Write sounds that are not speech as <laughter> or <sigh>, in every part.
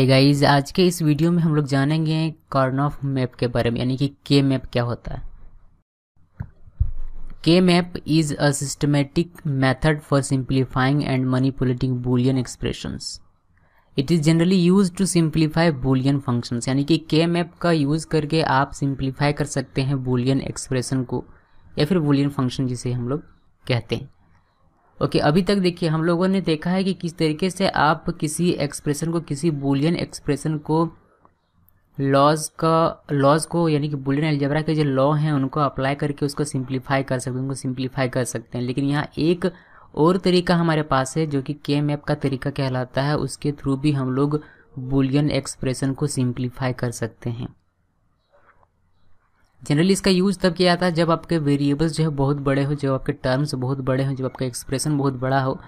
Hi guys आज के इस वीडियो में हम लोग जानेंगे कार्नॉफ मैप के बारे में यानी कि के मैप क्या होता है K map is a systematic method for simplifying and manipulating Boolean expressions it is generally use to simplify Boolean functions यानी कि के मैप का यूज़ करके आप सिंप्लीफाई कर सकते हैं बुलियन एक्सप्रेशन को या फिर बुलियन फंक्शन जिसे हम लोग कहते हैं ओके अभी तक देखिए हम लोगों ने देखा है कि किस तरीके से आप किसी एक्सप्रेशन को किसी बुलियन एक्सप्रेशन को लॉज का लॉज को यानी कि बुलियन एल्जेब्रा के जो लॉ हैं उनको अप्लाई करके उसको सिंप्लीफाई कर सकते हैं उनको सिंप्लीफाई कर सकते हैं लेकिन यहाँ एक और तरीका हमारे पास है जो कि के मैप का तरीका कहलाता है उसके थ्रू भी हम लोग बुलियन एक्सप्रेशन को सिंप्लीफाई कर सकते हैं जनरली इसका यूज तब किया जाता है जब आपके वेरिएबल्स जो है बहुत बड़े हो जब आपके टर्म्स बहुत बड़े हो जब आपका एक्सप्रेशन बहुत बड़ा हो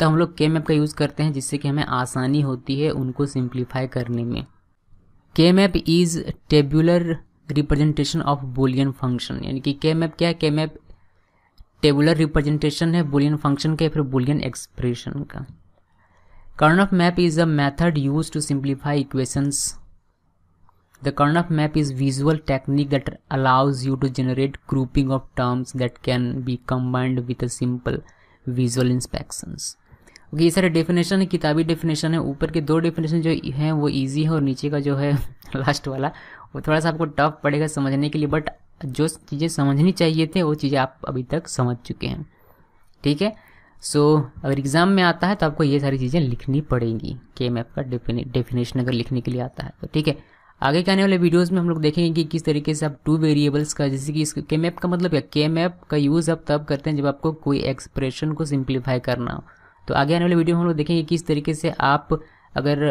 तो हम लोग के मैप का यूज़ करते हैं जिससे कि हमें आसानी होती है उनको सिंप्लीफाई करने में K map is tabular representation of Boolean function यानी कि के मैप क्या है के मैप टेबुलर रिप्रेजेंटेशन है बुलियन फंक्शन का या फिर बुलियन एक्सप्रेशन का Karnaugh map is a method use to simplify equations The Carnap map is visual technique that allows you to generate grouping of terms that can be combined with a simple visual inspections. Okay ये सारे definition है किताबी definition है ऊपर के दो definition जो हैं वो इजी है और नीचे का जो है लास्ट <laughs> वाला वो थोड़ा सा आपको टफ पड़ेगा समझने के लिए बट जो चीज़ें समझनी चाहिए थे वो चीज़ें आप अभी तक समझ चुके हैं ठीक है सो so, अगर एग्ज़ाम में आता है तो आपको ये सारी चीज़ें लिखनी पड़ेंगी के मैप का डेफिनेशन अगर लिखने के लिए आता है तो ठीक है आगे के आने वाले वीडियोस में हम लोग देखेंगे कि किस तरीके से आप टू वेरिएबल्स का जैसे कि के के का मतलब क्या के मैप का यूज़ आप तब करते हैं जब आपको कोई एक्सप्रेशन को सिंप्लीफाई करना हो तो आगे आने वाले वीडियो में हम लोग देखेंगे किस तरीके से आप अगर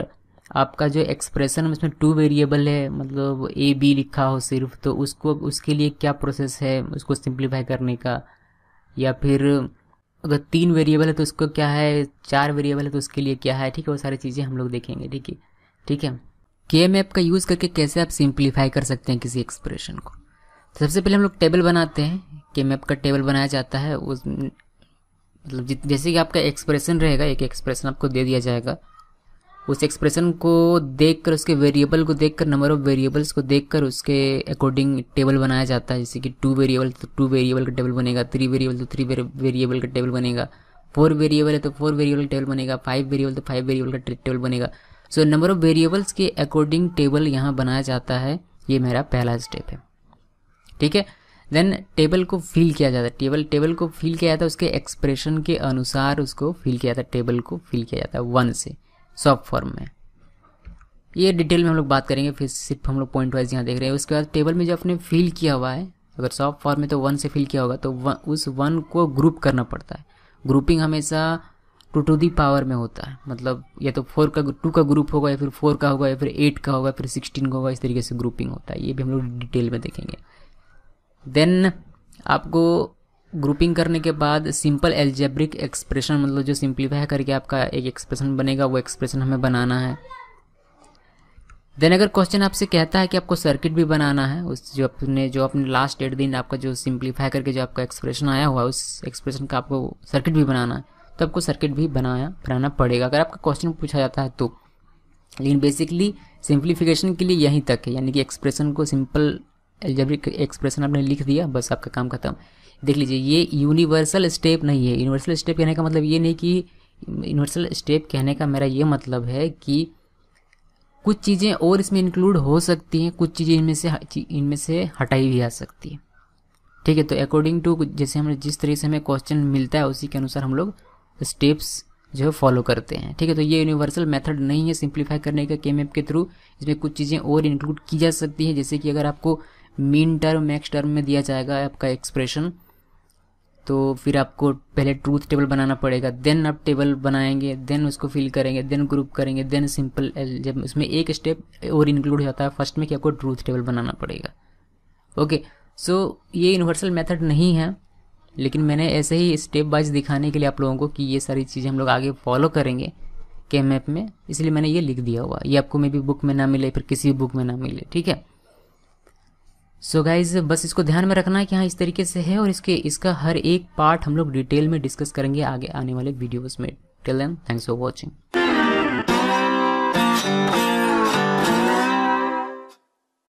आपका जो एक्सप्रेशन है उसमें टू वेरिएबल है मतलब ए बी लिखा हो सिर्फ तो उसको उसके लिए क्या प्रोसेस है उसको सिंप्लीफाई करने का या फिर अगर तीन वेरिएबल है तो उसको क्या है चार वेरिएबल है तो उसके लिए क्या है ठीक है वो सारी चीज़ें हम लोग देखेंगे ठीक है ठीक है के एम ऐप का यूज़ करके कैसे आप सिंप्लीफाई कर सकते हैं किसी एक्सप्रेशन को तो सबसे पहले हम लोग टेबल बनाते हैं के एम ऐप का टेबल बनाया जाता है उस मतलब जैसे कि आपका एक्सप्रेशन रहेगा एक एक्सप्रेशन आपको दे दिया जाएगा उस एक्सप्रेशन को देखकर उसके वेरिएबल को देखकर नंबर ऑफ वेरिएबल्स को देखकर उसके अकॉर्डिंग टेबल बनाया जाता है जैसे कि टू वेरिएबल तो टू वेरिएबल का टेबल बनेगा थ्री वेरिएबल तो थ्री वेरिएबल का टेबल बनेगा फोर वेरिएबल है तो फोर वेरिएबल का टेबल बनेगा फाइव वेरिएबल तो फाइव वेरिएबल का टेबल बनेगा सो नंबर ऑफ वेरिएबल्स के अकॉर्डिंग टेबल यहाँ बनाया जाता है ये मेरा पहला स्टेप है ठीक है देन टेबल को फिल किया जाता है टेबल टेबल को फिल किया जाता है उसके एक्सप्रेशन के अनुसार उसको फिल किया जाता है टेबल को फिल किया जाता है वन से सॉफ्ट फॉर्म में ये डिटेल में हम लोग बात करेंगे फिर सिर्फ हम लोग पॉइंट वाइज यहाँ देख रहे हैं उसके बाद टेबल में जो आपने फिल किया हुआ है अगर सॉफ्ट फॉर्म में तो वन से फिल किया होगा तो वन, उस वन को ग्रुप करना पड़ता है ग्रुपिंग हमेशा टू टू दी पावर में होता है मतलब या तो फोर का टू का ग्रुप होगा या फिर फोर का होगा या फिर एट का होगा फिर सिक्सटीन का होगा इस तरीके से ग्रुपिंग होता है ये भी हम लोग डिटेल में देखेंगे देन आपको ग्रुपिंग करने के बाद सिंपल एल्जेब्रिक एक्सप्रेशन मतलब जो सिंप्लीफाई करके आपका एक एक्सप्रेशन बनेगा वो एक्सप्रेशन हमें बनाना है देन अगर क्वेश्चन आपसे कहता है कि आपको सर्किट भी बनाना है उस जो अपने जो अपने लास्ट एट दिन आपका जो सिंप्लीफाई करके जो आपका एक्सप्रेशन आया हुआ है उस एक्सप्रेशन का आपको सर्किट भी बनाना है तो आपको सर्किट भी बनाया बनाना पड़ेगा अगर आपका क्वेश्चन पूछा जाता है तो लेकिन बेसिकली सिंप्लीफिकेशन के लिए यहीं तक है यानी कि एक्सप्रेशन को सिंपल एल्जेब्रिक एक्सप्रेशन आपने लिख दिया बस आपका काम खत्म देख लीजिए ये यूनिवर्सल स्टेप नहीं है यूनिवर्सल स्टेप कहने का मतलब ये नहीं कि यूनिवर्सल स्टेप कहने का मेरा ये मतलब है कि कुछ चीज़ें और इसमें इंक्लूड हो सकती हैं कुछ चीज़ें इनमें से इनमें से हटाई भी जा सकती है ठीक है तो अकॉर्डिंग टू जैसे हमें जिस तरीके से हमें क्वेश्चन मिलता है उसी के अनुसार हम लोग स्टेप्स जो है फॉलो करते हैं ठीक है तो ये यूनिवर्सल मेथड नहीं है सिंप्लीफाई करने का के के थ्रू इसमें कुछ चीज़ें और इंक्लूड की जा सकती है जैसे कि अगर आपको मीन टर्म मैक्स टर्म में दिया जाएगा आपका एक्सप्रेशन तो फिर आपको पहले ट्रूथ टेबल बनाना पड़ेगा देन आप टेबल बनाएंगे देन उसको फिल करेंगे देन ग्रुप करेंगे देन सिंपल जब उसमें एक स्टेप और इंक्लूड हो जाता है फर्स्ट में कि आपको ट्रूथ टेबल बनाना पड़ेगा ओके सो so, ये यूनिवर्सल मेथड नहीं है लेकिन मैंने ऐसे ही स्टेप बाइज दिखाने के लिए आप लोगों को कि ये सारी चीज़ें हम लोग आगे फॉलो करेंगे के मैप में इसलिए मैंने ये लिख दिया हुआ ये आपको मे भी बुक में ना मिले फिर किसी भी बुक में ना मिले ठीक है सो so गाइज बस इसको ध्यान में रखना है कि हाँ इस तरीके से है और इसके इसका हर एक पार्ट हम लोग डिटेल में डिस्कस करेंगे आगे आने वाले वीडियोज में till then thanks for watching